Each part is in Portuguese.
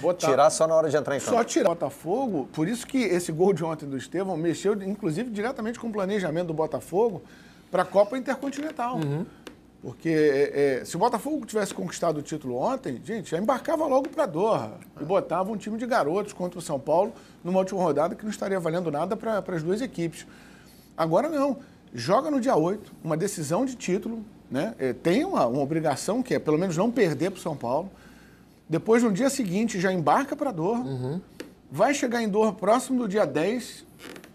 botar, tirar só na hora de entrar em campo. Só tirar. Botafogo, por isso que esse gol de ontem do Estevão mexeu, inclusive, diretamente com o planejamento do Botafogo para a Copa Intercontinental. Uhum. Porque é, é, se o Botafogo tivesse conquistado o título ontem, gente, já embarcava logo para Doha é. e botava um time de garotos contra o São Paulo numa última rodada que não estaria valendo nada para as duas equipes. Agora não. Joga no dia 8, uma decisão de título, né? É, tem uma, uma obrigação que é pelo menos não perder para o São Paulo. Depois, no dia seguinte, já embarca para Doha. Uhum. Vai chegar em Doha próximo do dia 10.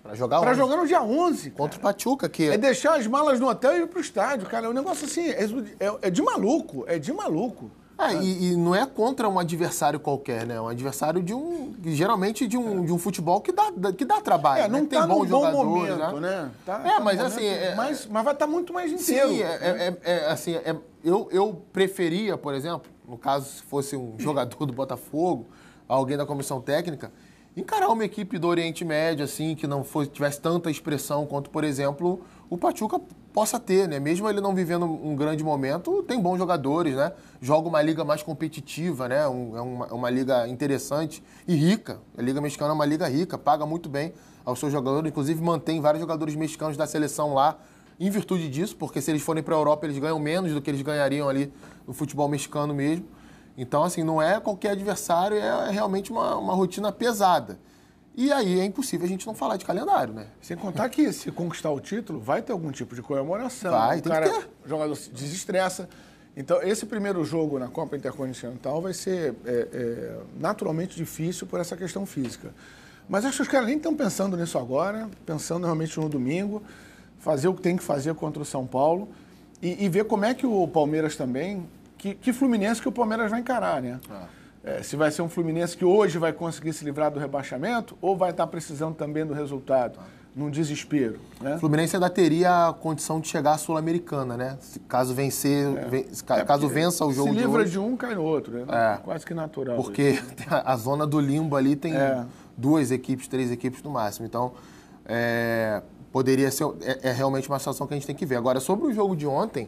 Para jogar Para jogar no dia 11. Cara. Contra o Pachuca, que. É deixar as malas no hotel e ir pro estádio, cara. É um negócio assim, é, é, é de maluco. É de maluco. É, e, e, não é contra um adversário qualquer, né? É Um adversário de um. geralmente de um, é. de um futebol que dá, que dá trabalho. É, né? não né? tá tem bom jogador, bom momento, né? né? Tá, é, tá mas assim, momento, assim. É, mas, mas vai estar tá muito mais inteiro. Sim, é, né? é, é, assim, eu, eu preferia, por exemplo, no caso, se fosse um jogador do Botafogo, alguém da comissão técnica, encarar uma equipe do Oriente Médio, assim, que não fosse, tivesse tanta expressão quanto, por exemplo, o Pachuca possa ter, né? Mesmo ele não vivendo um grande momento, tem bons jogadores, né? Joga uma liga mais competitiva, né? Um, é uma, é uma, liga interessante e rica. A Liga Mexicana é uma liga rica, paga muito bem aos seus jogadores, inclusive mantém vários jogadores mexicanos da seleção lá em virtude disso, porque se eles forem para a Europa, eles ganham menos do que eles ganhariam ali no futebol mexicano mesmo. Então, assim, não é qualquer adversário, é realmente uma, uma rotina pesada. E aí é impossível a gente não falar de calendário, né? Sem contar que se conquistar o título, vai ter algum tipo de comemoração. Vai, o tem cara, que ter. O jogador se desestressa. Então, esse primeiro jogo na Copa Intercontinental vai ser é, é, naturalmente difícil por essa questão física. Mas acho que os caras nem estão pensando nisso agora, pensando realmente no domingo fazer o que tem que fazer contra o São Paulo e, e ver como é que o Palmeiras também, que, que Fluminense que o Palmeiras vai encarar, né? Ah. É, se vai ser um Fluminense que hoje vai conseguir se livrar do rebaixamento ou vai estar tá precisando também do resultado, ah. num desespero. Né? O Fluminense ainda teria a condição de chegar à Sul-Americana, né? Se, caso vencer, é. ven, é caso vença o jogo se de livra hoje, de um, cai no outro. Né? É. Quase que natural. Porque isso. Né? a zona do limbo ali tem é. duas equipes, três equipes no máximo. Então, é, poderia ser. É, é, realmente uma situação que a gente tem que ver. Agora, sobre o jogo de ontem,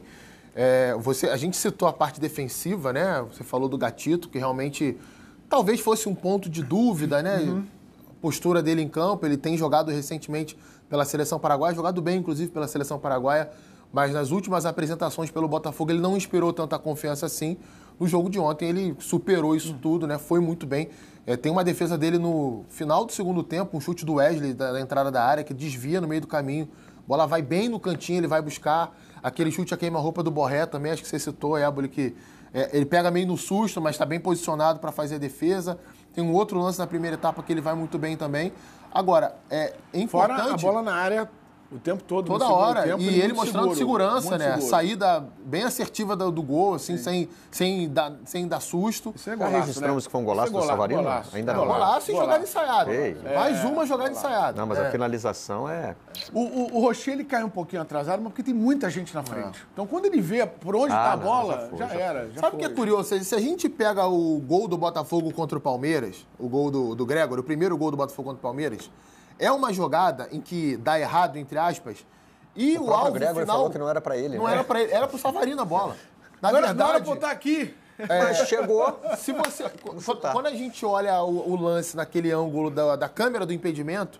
é, você, a gente citou a parte defensiva, né? Você falou do gatito, que realmente talvez fosse um ponto de dúvida, né? Uhum. Postura dele em campo, ele tem jogado recentemente pela seleção paraguaia, jogado bem, inclusive, pela seleção paraguaia, mas nas últimas apresentações pelo Botafogo ele não inspirou tanta confiança assim. No jogo de ontem ele superou isso hum. tudo, né? Foi muito bem. É, tem uma defesa dele no final do segundo tempo, um chute do Wesley da, da, entrada da área que desvia no meio do caminho. Bola vai bem no cantinho, ele vai buscar aquele chute a queima-roupa do Borré também, acho que você citou, Éboli, que é, ele pega meio no susto, mas está bem posicionado para fazer a defesa. Tem um outro lance na primeira etapa que ele vai muito bem também. Agora, é importante... Fora a bola na área o tempo todo. Toda hora. Tempo, e ele, ele mostrando seguro, segurança, né? Seguro. Saída bem assertiva do, do gol, assim, sem, sem, dar, sem dar susto. Isso é golaço, Já né? registramos né? que foi um golaço, é golaço do Savarino? Golaço. Ainda não. É não golaço, golaço e jogada ensaiada. É. Mais uma jogada golaço. ensaiada. Não, mas é. a finalização é... O, o, o Rocher, ele cai um pouquinho atrasado, mas porque tem muita gente na frente. Ah. Então, quando ele vê por onde está ah, tá a bola, já, foi, já, já, era. Já Sabe o que é curioso? Se a gente pega o gol do Botafogo contra o Palmeiras, o gol do, do Gregor, o primeiro gol do Botafogo contra o Palmeiras, é uma jogada em que dá errado, entre aspas, e o, o alvo Gregor final... falou que não era para ele. Não né? era para ele, era para o Savarino a bola. Na não verdade... Não era botar aqui. É, Mas chegou. Se você, quando a gente olha o, o lance naquele ângulo da, da câmera do impedimento,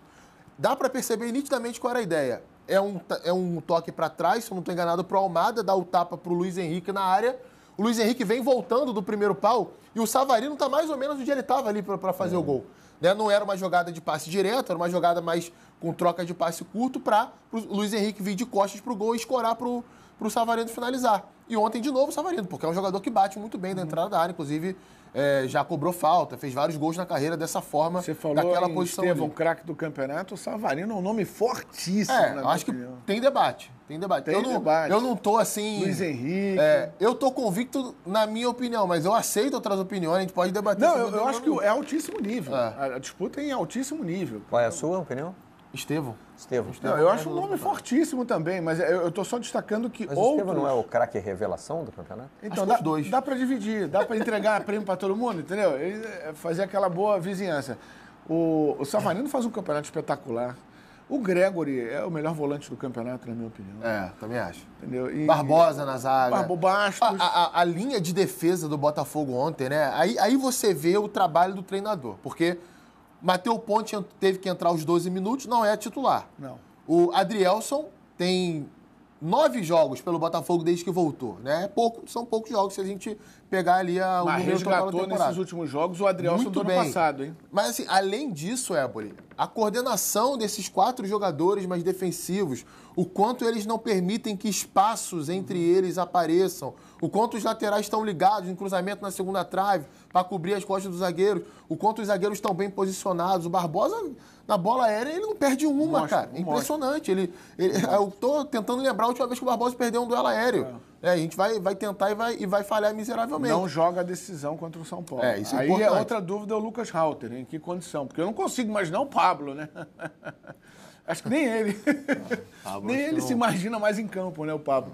dá para perceber nitidamente qual era a ideia. É um, é um toque para trás, se eu não estou enganado, para o Almada, dá o tapa para o Luiz Henrique na área. O Luiz Henrique vem voltando do primeiro pau e o Savarino está mais ou menos onde ele estava ali para fazer é. o gol. Né? Não era uma jogada de passe direto, era uma jogada mais com troca de passe curto para o Luiz Henrique vir de costas para o gol e escorar para o Savarino finalizar. E ontem, de novo, o Savarino, porque é um jogador que bate muito bem na uhum. entrada da área, inclusive é, já cobrou falta, fez vários gols na carreira dessa forma, Você falou daquela em posição. Estevão, craque do campeonato, o Savarino é um nome fortíssimo. É, acho que opinião. tem debate. Tem debate. Tem eu não, debate. Eu não tô assim. Luiz Henrique. É, eu tô convicto na minha opinião, mas eu aceito outras opiniões, a gente pode debater. Não, eu, eu acho que é altíssimo nível. É. A disputa é em altíssimo nível. Qual é a sua opinião? Estevão. Estevão. Estevão. Não, eu é, acho um nome fortíssimo também, mas é, eu, estou só destacando que mas outros... Estevão não é o craque revelação do campeonato? Então, acho dá, dois. dá para dividir, dá para entregar prêmio para todo mundo, entendeu? É, fazer aquela boa vizinhança. O, o Savarino faz um campeonato espetacular. O Gregory é o melhor volante do campeonato, na minha opinião. É, também acho. Entendeu? E, Barbosa na zaga. Barbo Bastos. A, a, a linha de defesa do Botafogo ontem, né? Aí, aí você vê o trabalho do treinador, porque... Mateu Ponte teve que entrar aos 12 minutos, não é titular. Não. O Adrielson tem nove jogos pelo Botafogo desde que voltou, né? É pouco, são poucos jogos se a gente pegar ali a, o Mas número resgatou nesses últimos jogos o Adrielson Muito do bem. ano passado, hein? Mas assim, além disso, Éboli, a coordenação desses quatro jogadores mais defensivos, o quanto eles não permitem que espaços entre uhum. eles apareçam, o quanto os laterais estão ligados em cruzamento na segunda trave para cobrir as costas dos zagueiros, o quanto os zagueiros estão bem posicionados. O Barbosa, na bola aérea, ele não perde uma, mostra, cara. É impressionante. Ele, ele eu estou tentando lembrar a última vez que o Barbosa perdeu um duelo aéreo. É. É, a gente vai, vai tentar e vai, e vai falhar miseravelmente. Não joga a decisão contra o São Paulo. É, isso é Aí é importante. é outra dúvida é o Lucas Halter, em que condição? Porque eu não consigo imaginar o Pablo, né? Acho que nem ele. nem ele se imagina mais em campo, né, o Pablo.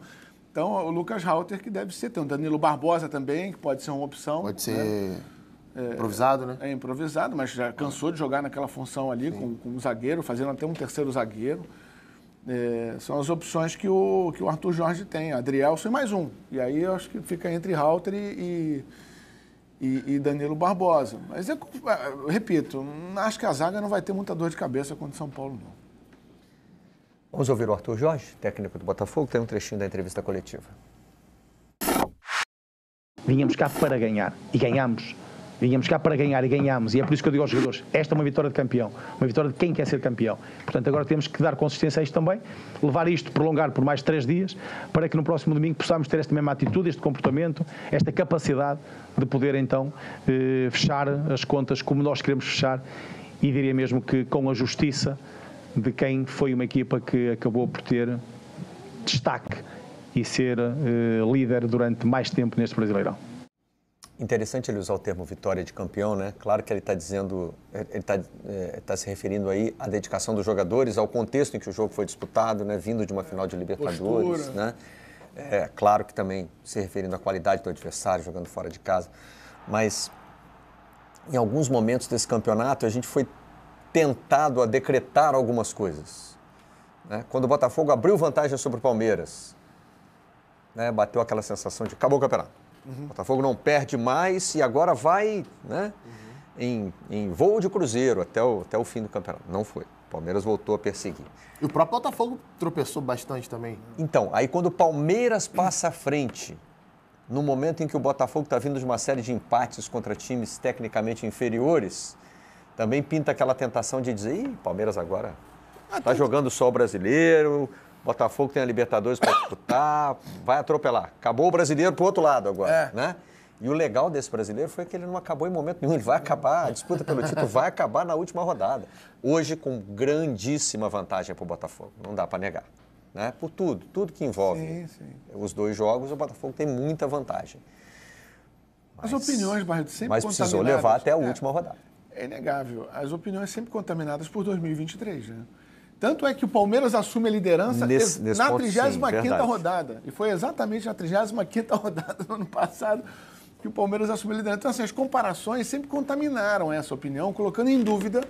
Então, o Lucas Halter que deve ser. Tem o Danilo Barbosa também, que pode ser uma opção. Pode né? ser... Né? improvisado, né? É, improvisado, mas já cansou de jogar naquela função ali, com, com um zagueiro, fazendo até um terceiro zagueiro. É, são as opções que o, que o Arthur Jorge tem, Adrielson e mais um. E aí eu acho que fica entre Halter e, e, e Danilo Barbosa. Mas eu, é, eu, é, repito, acho que a zaga não vai ter muita dor de cabeça contra o São Paulo, não. Vamos ouvir o Arthur Jorge, técnico do Botafogo, tem um trechinho da entrevista coletiva. Vinhamos cá para ganhar e ganhamos Vínhamos cá para ganhar e ganhámos. E é por isso que eu digo aos jogadores: esta é uma vitória de campeão, uma vitória de quem quer ser campeão. Portanto, agora temos que dar consistência a isto também, levar isto, prolongar por mais três dias, para que no próximo domingo possamos ter esta mesma atitude, este comportamento, esta capacidade de poder então eh, fechar as contas como nós queremos fechar e diria mesmo que com a justiça de quem foi uma equipa que acabou por ter destaque e ser eh, líder durante mais tempo neste Brasileirão. Interessante ele usar o termo vitória de campeão, né? Claro que ele está dizendo, ele está é, tá se referindo aí à dedicação dos jogadores, ao contexto em que o jogo foi disputado, né? Vindo de uma final de Libertadores, Postura. né? É, claro que também se referindo à qualidade do adversário jogando fora de casa, mas em alguns momentos desse campeonato a gente foi tentado a decretar algumas coisas. Né? Quando o Botafogo abriu vantagem sobre o Palmeiras, né? bateu aquela sensação de acabou o campeonato. Uhum. Botafogo não perde mais e agora vai né, uhum. em, em voo de cruzeiro até o, até o fim do campeonato. Não foi. O Palmeiras voltou a perseguir. E o próprio Botafogo tropeçou bastante também. Então, aí quando o Palmeiras passa à frente, no momento em que o Botafogo está vindo de uma série de empates contra times tecnicamente inferiores, também pinta aquela tentação de dizer, ih, Palmeiras agora está ah, jogando só o brasileiro, Botafogo tem a Libertadores para disputar, vai atropelar. Acabou o brasileiro para o outro lado agora, é. né? E o legal desse brasileiro foi que ele não acabou em momento nenhum. Ele vai acabar, a disputa pelo título vai acabar na última rodada. Hoje, com grandíssima vantagem para o Botafogo, não dá para negar. Né? Por tudo, tudo que envolve sim, sim. os dois jogos, o Botafogo tem muita vantagem. Mas, As opiniões, Barreto, sempre Mas precisou levar até a é. última é, rodada. É inegável. As opiniões sempre contaminadas por 2023, né? Tanto é que o Palmeiras assume a liderança nesse, nesse na 35 rodada. E foi exatamente na 35 rodada do ano passado que o Palmeiras assumiu a liderança. Então, assim, as comparações sempre contaminaram essa opinião, colocando em dúvida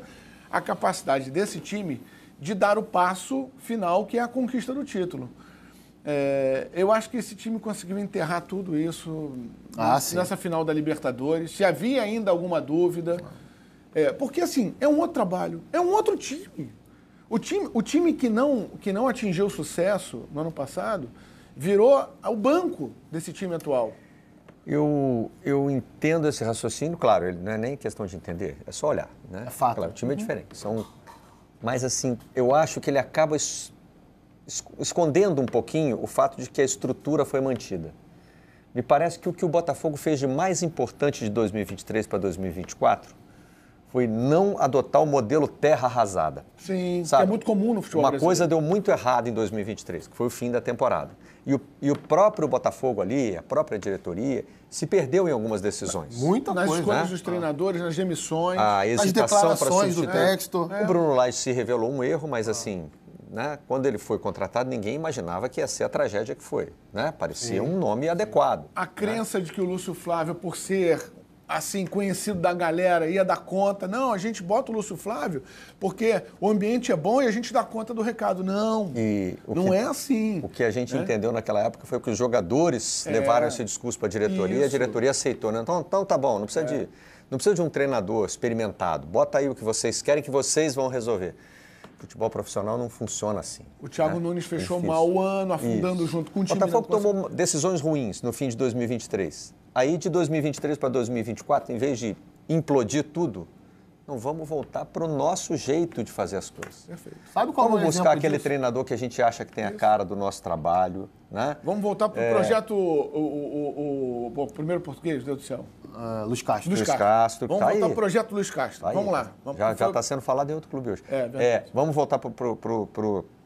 a capacidade desse time de dar o passo final, que é a conquista do título. É, eu acho que esse time conseguiu enterrar tudo isso ah, nessa sim. final da Libertadores. Se havia ainda alguma dúvida. É, porque, assim, é um outro trabalho, é um outro time. O time, o time que, não, que não atingiu sucesso no ano passado virou o banco desse time atual. Eu, eu entendo esse raciocínio, claro, ele não é nem questão de entender, é só olhar. Né? É fato. Claro, o time é uhum. diferente. São, mas, assim, eu acho que ele acaba es, escondendo um pouquinho o fato de que a estrutura foi mantida. Me parece que o que o Botafogo fez de mais importante de 2023 para 2024 foi não adotar o modelo terra arrasada. Sim, é Sabe? é muito comum no futebol Uma brasileiro. coisa deu muito errado em 2023, que foi o fim da temporada. E o, e o próprio Botafogo ali, a própria diretoria, se perdeu em algumas decisões. Muita nas coisa, escolhas né? dos treinadores, ah. nas demissões, a hesitação nas declarações do texto. É. O Bruno Lage se revelou um erro, mas assim, né? quando ele foi contratado, ninguém imaginava que ia ser a tragédia que foi. Né? Parecia Sim. um nome adequado. A né? crença né? de que o Lúcio Flávio, por ser assim, conhecido da galera, ia dar conta. Não, a gente bota o Lúcio Flávio porque o ambiente é bom e a gente dá conta do recado. Não, e não que, é assim. O que a gente né? entendeu naquela época foi que os jogadores é, levaram esse discurso para a diretoria isso. e a diretoria aceitou. Né? Então, então tá bom, não precisa, é. de, não precisa de um treinador experimentado. Bota aí o que vocês querem que vocês vão resolver futebol profissional não funciona assim. O Thiago né? Nunes fechou é mal o ano, afundando Isso. junto com o time. O Botafogo tomou consegue... decisões ruins no fim de 2023. Aí, de 2023 para 2024, em vez de implodir tudo, não vamos voltar para o nosso jeito de fazer as coisas. Perfeito. Sabe qual vamos é o buscar aquele disso? treinador que a gente acha que tem a cara do nosso trabalho, né? Vamos voltar para o é... projeto, o, o, o, primeiro português, Deus do céu. Uh, Luiz Castro. Luiz Castro. Castro. Vamos tá voltar para o projeto Luiz Castro. Tá vamos aí. lá. Vamos, já está foi... sendo falado em outro clube hoje. É, é vamos voltar para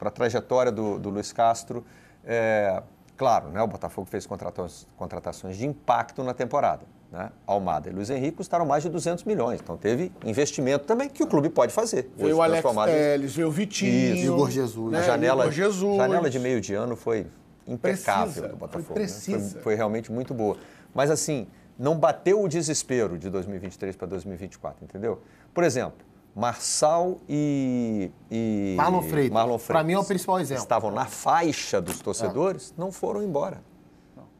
a trajetória do, do, Luiz Castro. É, claro, né, o Botafogo fez contratações de impacto na temporada né, Almada e Luiz Henrique custaram mais de 200 milhões. Então teve investimento também que o clube pode fazer. Veio o Alex Telles, veio o Vitinho, Isso. Igor Jesus. Né? A janela, janela de meio de ano foi impecável precisa, do Botafogo. Foi, né? precisa. Né? Foi, foi, realmente muito boa. Mas assim, não bateu o desespero de 2023 para 2024, entendeu? Por exemplo, Marçal e, e Marlon Freire. Marlon Freitas para mim é o principal exemplo. Estavam na faixa dos torcedores, é. não foram embora.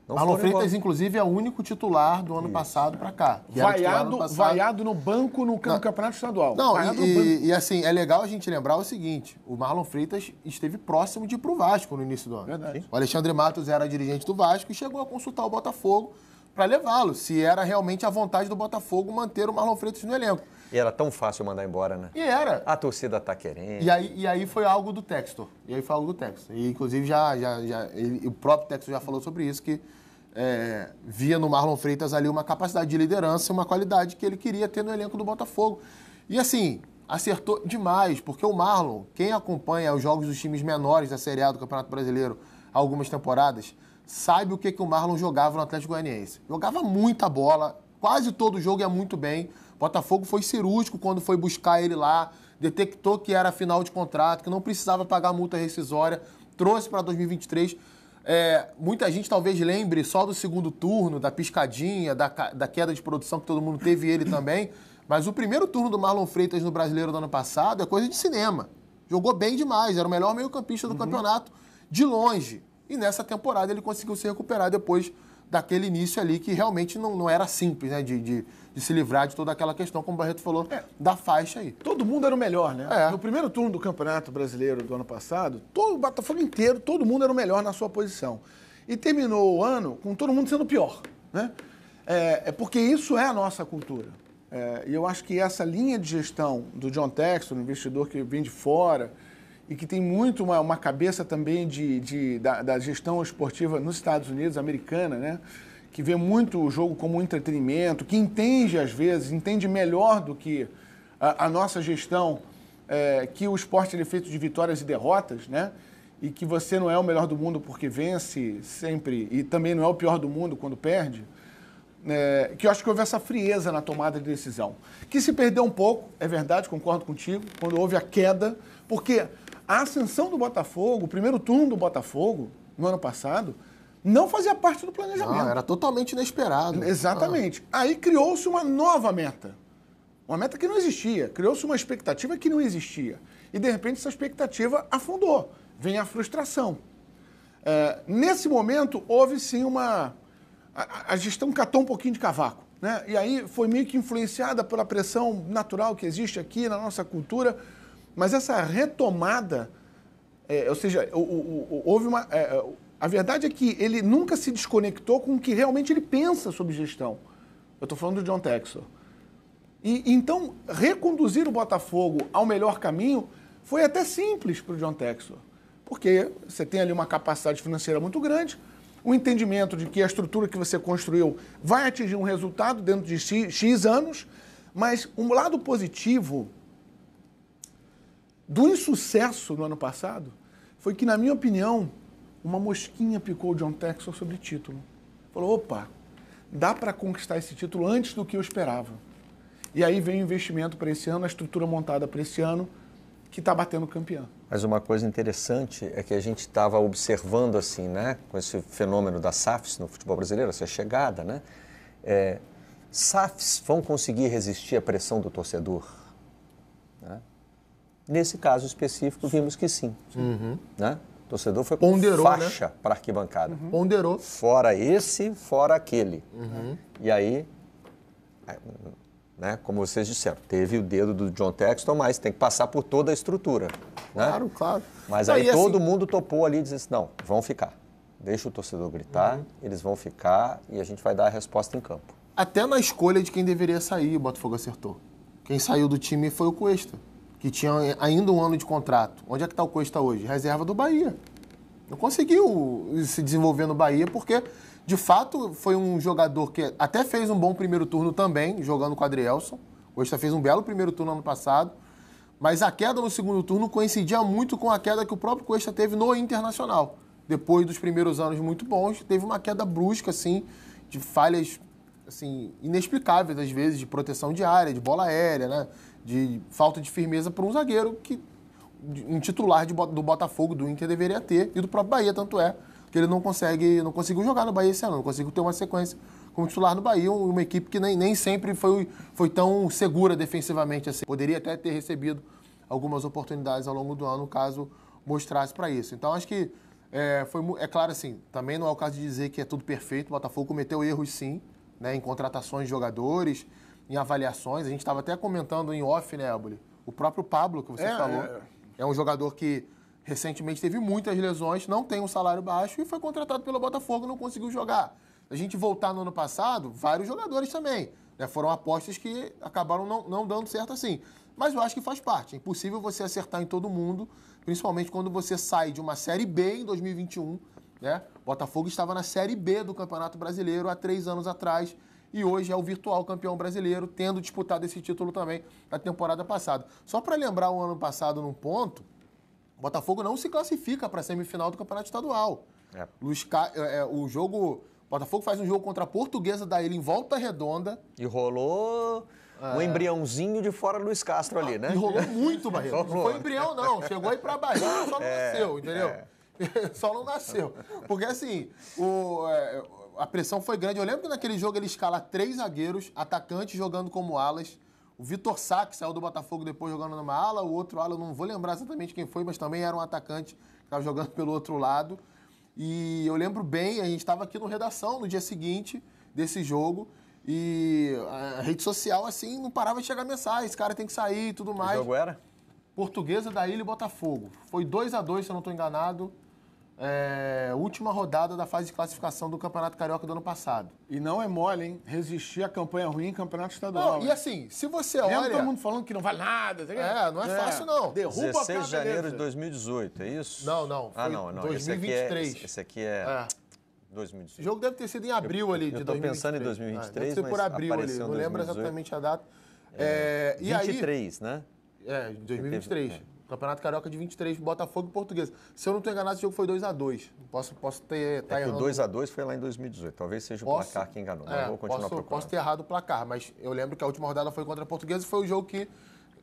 Não Marlon Freitas, embora. inclusive, é o único titular do ano Isso. passado para cá. Vaiado, passado. vaiado no banco no, no Campeonato Estadual. Não, e, e, e, assim, é legal a gente lembrar o seguinte: o Marlon Freitas esteve próximo de ir pro Vasco no início do ano. Verdade. O Alexandre Matos era dirigente do Vasco e chegou a consultar o Botafogo para levá-lo, se era realmente a vontade do Botafogo manter o Marlon Freitas no elenco. E era tão fácil mandar embora, né? E era. A torcida tá querendo. E aí, e aí foi algo do Textor. E aí foi algo do Textor. E inclusive já, já, já ele, o próprio Textor já falou sobre isso, que é, via no Marlon Freitas ali uma capacidade de liderança, uma qualidade que ele queria ter no elenco do Botafogo. E assim, acertou demais, porque o Marlon, quem acompanha os jogos dos times menores da Série A do Campeonato Brasileiro há algumas temporadas, sabe o que, que o Marlon jogava no Atlético Goianiense. Jogava muita bola, quase todo jogo ia muito bem. Botafogo foi cirúrgico quando foi buscar ele lá, detectou que era final de contrato, que não precisava pagar multa rescisória, trouxe para 2023. É, muita gente talvez lembre só do segundo turno, da piscadinha, da, da queda de produção, que todo mundo teve ele também. Mas o primeiro turno do Marlon Freitas no Brasileiro do ano passado é coisa de cinema. Jogou bem demais, era o melhor meio-campista do uhum. campeonato, de longe. E nessa temporada ele conseguiu se recuperar depois daquele início ali que realmente não, não era simples, né? De, de, de se livrar de toda aquela questão, como o Barreto falou, é. da faixa aí. Todo mundo era o melhor, né? É. No primeiro turno do Campeonato Brasileiro do ano passado, todo o Botafogo inteiro, todo mundo era o melhor na sua posição. E terminou o ano com todo mundo sendo pior, né? É, é porque isso é a nossa cultura. É, e eu acho que essa linha de gestão do John Texton, investidor que vem de fora, e que tem muito uma, uma cabeça também de, de da, da, gestão esportiva nos Estados Unidos, americana, né? que vê muito o jogo como entretenimento, que entende às vezes, entende melhor do que a, a nossa gestão, é, que o esporte é feito de vitórias e derrotas, né? E que você não é o melhor do mundo porque vence sempre, e também não é o pior do mundo quando perde. É, que eu acho que houve essa frieza na tomada de decisão. Que se perdeu um pouco, é verdade, concordo contigo, quando houve a queda, porque a ascensão do Botafogo, o primeiro turno do Botafogo, no ano passado, não fazia parte do planejamento. Não, era totalmente inesperado. Exatamente. Ah. Aí criou-se uma nova meta. Uma meta que não existia. Criou-se uma expectativa que não existia. E, de repente, essa expectativa afundou. Vem a frustração. É, nesse momento, houve sim uma. A, a gestão catou um pouquinho de cavaco. Né? E aí foi meio que influenciada pela pressão natural que existe aqui na nossa cultura. Mas essa retomada, é, ou seja, o, o, o, houve uma. É, é a verdade é que ele nunca se desconectou com o que realmente ele pensa sobre gestão. Eu estou falando do John Texor. E então reconduzir o Botafogo ao melhor caminho foi até simples para o John Texor, porque você tem ali uma capacidade financeira muito grande, o um entendimento de que a estrutura que você construiu vai atingir um resultado dentro de X, X anos, mas um lado positivo do insucesso no ano passado foi que, na minha opinião, uma mosquinha picou o John Texel sobre título. Falou, opa, dá para conquistar esse título antes do que eu esperava. E aí vem o investimento para esse ano, a estrutura montada para esse ano, que está batendo campeão. Mas uma coisa interessante é que a gente estava observando assim, né, com esse fenômeno da SAFs no futebol brasileiro, essa chegada, né? É, SAFs vão conseguir resistir à pressão do torcedor? Né? Nesse caso específico, vimos que sim. sim. Uhum. Né? O torcedor foi com né? faixa né? para arquibancada. Uhum. Ponderou. Fora esse, fora aquele. Uhum. E aí, é, né, como vocês disseram, teve o dedo do John Texton, mas tem que passar por toda a estrutura. Claro, né? claro. Mas aí, aí assim todo assim... mundo topou ali e disse, não, vão ficar. Deixa o torcedor gritar, uhum. eles vão ficar e a gente vai dar a resposta em campo. Até na escolha de quem deveria sair, o Botafogo acertou. Quem saiu do time foi o Cuesta que tinha ainda um ano de contrato. Onde é que está o Costa hoje? Reserva do Bahia. Não conseguiu se desenvolver no Bahia porque, de fato, foi um jogador que até fez um bom primeiro turno também, jogando com o Adrielson. Costa fez um belo primeiro turno ano passado. Mas a queda no segundo turno coincidia muito com a queda que o próprio Costa teve no Internacional. Depois dos primeiros anos muito bons, teve uma queda brusca, assim, de falhas assim, inexplicáveis, às vezes, de proteção de área, de bola aérea, né? de falta de firmeza para um zagueiro que um titular de, do Botafogo, do Inter, deveria ter, e do próprio Bahia, tanto é que ele não consegue, não conseguiu jogar no Bahia esse ano, não conseguiu ter uma sequência como titular no Bahia, uma equipe que nem, nem sempre foi, foi tão segura defensivamente assim. Poderia até ter recebido algumas oportunidades ao longo do ano, caso mostrasse para isso. Então, acho que é, foi, é claro assim, também não é o caso de dizer que é tudo perfeito, o Botafogo cometeu erros sim, né, em contratações de jogadores, em avaliações. A gente estava até comentando em off, né, Éboli? O próprio Pablo, que você é, falou, é, é. é um jogador que recentemente teve muitas lesões, não tem um salário baixo e foi contratado pelo Botafogo, não conseguiu jogar. A gente voltar no ano passado, vários jogadores também. Né? Foram apostas que acabaram não, não dando certo assim. Mas eu acho que faz parte. É impossível você acertar em todo mundo, principalmente quando você sai de uma Série B em 2021 né? Botafogo estava na Série B do Campeonato Brasileiro há três anos atrás e hoje é o virtual campeão brasileiro, tendo disputado esse título também na temporada passada. Só para lembrar o ano passado num ponto, o Botafogo não se classifica para a semifinal do Campeonato Estadual. É. Ca... É, é, o jogo Botafogo faz um jogo contra a Portuguesa da Ilha em volta redonda. E rolou é... um embriãozinho de fora Luiz Castro ah, ali, né? E rolou muito, Barreto. Não foi embrião, não. Chegou aí para Bahia, só não é, nasceu, entendeu? É. Só não nasceu. Porque assim, o, é, a pressão foi grande. Eu lembro que naquele jogo ele escala três zagueiros, atacantes jogando como alas. O Vitor Sá, que saiu do Botafogo depois jogando numa ala, o outro ala, eu não vou lembrar exatamente quem foi, mas também era um atacante que estava jogando pelo outro lado. E eu lembro bem, a gente estava aqui no redação no dia seguinte desse jogo. E a rede social, assim, não parava de chegar mensagem. Esse cara tem que sair e tudo mais. O jogo era? Portuguesa da Ilha e Botafogo. Foi 2 a 2 se eu não estou enganado é, última rodada da fase de classificação do Campeonato Carioca do ano passado. E não é mole, hein? Resistir à campanha ruim em Campeonato Estadual. Não, e assim, se você olha... todo mundo falando que não vale nada. é, não é, é. fácil, não. Derruba 16 de janeiro de 2018, é isso? Não, não. ah, não, não. 2023. Esse aqui é... Esse aqui é... é. 2018. O jogo deve ter sido em abril eu, ali de eu tô pensando em 2023, ah, é, deve ser por abril ali, não lembro exatamente a data. É, é, 23, aí, né? É, 2023. É. Campeonato Carioca de 23, Botafogo e Portuguesa. Se eu não estou enganado, esse jogo foi 2x2. Posso, posso ter. Tá é errando. que o 2x2 foi lá em 2018. Talvez seja posso, o placar que enganou. É, vou continuar posso, posso ter errado o placar, mas eu lembro que a última rodada foi contra a Portuguesa e foi o jogo que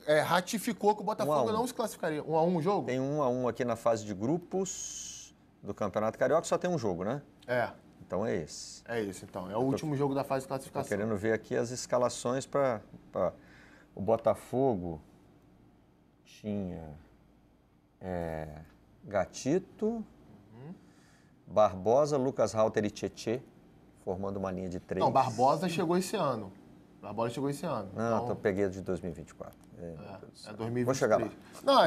é, ratificou que o Botafogo um um. não se classificaria. 1x1 um um o jogo? Tem 1x1 um, um aqui na fase de grupos do Campeonato Carioca, só tem um jogo, né? É. Então é esse. É esse, então. É o tô, último jogo da fase de classificação. Tô querendo ver aqui as escalações para o Botafogo tinha é, Gatito, uhum. Barbosa, Lucas Halter e Tietê, formando uma linha de três. Não, Barbosa chegou esse ano. A bola chegou esse ano. Não, então, então peguei a de 2024. É, é, é 2023. Vou chegar lá. Não,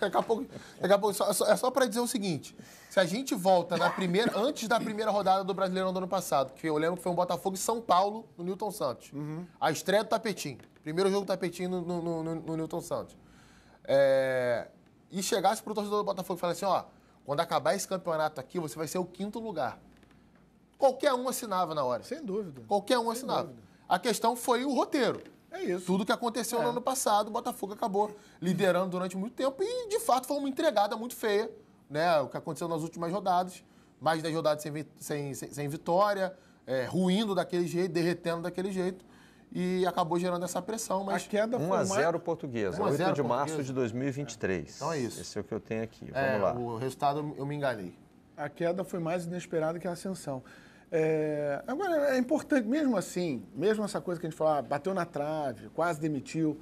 daqui a pouco, daqui a pouco só, é só para dizer o seguinte: se a gente volta na primeira, antes da primeira rodada do Brasileirão do ano passado, que eu lembro que foi um Botafogo e São Paulo no Newton Santos. Uhum. A estreia do Tapetinho. Primeiro jogo do Tapetinho no, no, no, no Newton Santos. É, e chegasse para o torcedor do Botafogo e falasse assim: ó, quando acabar esse campeonato aqui, você vai ser o quinto lugar. Qualquer um assinava na hora. Sem dúvida. Qualquer um Sem assinava. Dúvida. A questão foi o roteiro. É isso. Tudo que aconteceu é. no ano passado, o Botafogo acabou liderando durante muito tempo e, de fato, foi uma entregada muito feia, né? O que aconteceu nas últimas rodadas. Mais 10 rodadas sem, sem, sem, sem vitória, é, ruindo daquele jeito, derretendo daquele jeito e acabou gerando essa pressão. Mas a queda 1 a 0 portuguesa, 8 de março de 2023. É. Então é isso. Esse é o que eu tenho aqui. É, vamos é, lá. O resultado eu me enganei. A queda foi mais inesperada que a ascensão. É, agora, é importante, mesmo assim, mesmo essa coisa que a gente fala, ah, bateu na trave, quase demitiu,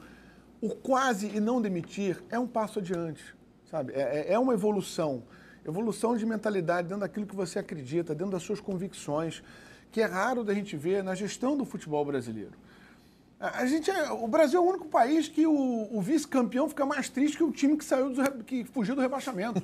o quase e não demitir é um passo adiante, sabe? É, é, é uma evolução. Evolução de mentalidade dentro daquilo que você acredita, dentro das suas convicções, que é raro da gente ver na gestão do futebol brasileiro. A gente é, o Brasil é o único país que o, o vice-campeão fica mais triste que o time que saiu do, que fugiu do rebaixamento.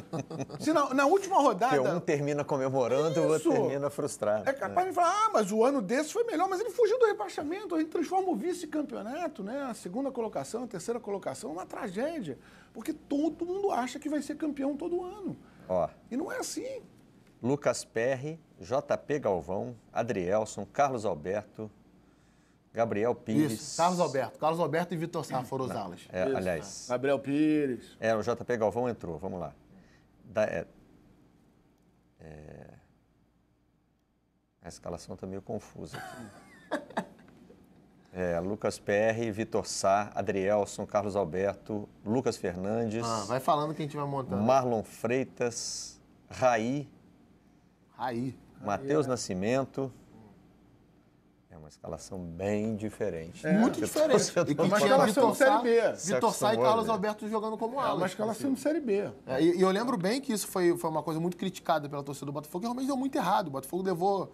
Se na, na, última rodada. Porque um termina comemorando, o outro termina frustrado. É né? capaz né? de falar, ah, mas o ano desse foi melhor, mas ele fugiu do rebaixamento. A gente transforma o vice-campeonato, né? A segunda colocação, a terceira colocação, numa tragédia. Porque todo mundo acha que vai ser campeão todo ano. Ó. E não é assim. Lucas Perry, JP Galvão, Adrielson, Carlos Alberto, Gabriel Pires. Isso, Carlos Alberto. Carlos Alberto e Vitor Sá foram os Não, alas. É, Isso, aliás. Gabriel Pires. É, o JP Galvão entrou, vamos lá. Da, é, é, a escalação está meio confusa aqui. É, Lucas PR, Vitor Sá, Adrielson, Carlos Alberto, Lucas Fernandes. Ah, vai falando quem tiver montando. Marlon Freitas, Raí. Raí. Matheus é. Nascimento uma escalação bem diferente. É. Muito diferente. Você tá, você tá e de Série Vitor Sá, Vitor Sá e Carlos Alberto jogando como é, ala. É, mas escalação de Série B. É, e, e, eu lembro bem que isso foi, foi uma coisa muito criticada pela torcida do Botafogo, que realmente deu muito errado. O Botafogo levou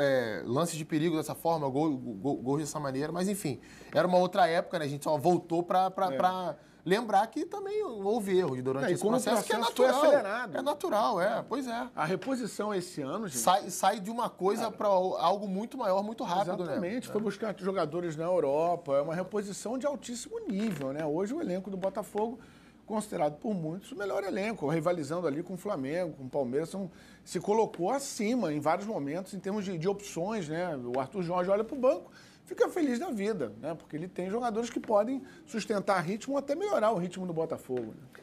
é, lances de perigo dessa forma, gols gol, gol dessa maneira, mas enfim, era uma outra época, né? A gente só voltou para... Pra, pra é lembrar que também houve erros durante é, esse processo, processo, que é natural. Foi acelerado. É natural, é, pois é. A reposição esse ano, gente. Sai, sai de uma coisa para algo muito maior, muito rápido, né? Exatamente. Né? Foi é. buscar jogadores na Europa. É uma reposição de altíssimo nível, né? Hoje o elenco do Botafogo considerado por muitos o melhor elenco, rivalizando ali com o Flamengo, com o Palmeiras, são, se colocou acima em vários momentos em termos de, de opções, né? O Arthur Jorge olha para o banco fica feliz da vida, né? Porque ele tem jogadores que podem sustentar ritmo ou até melhorar o ritmo do Botafogo. Né?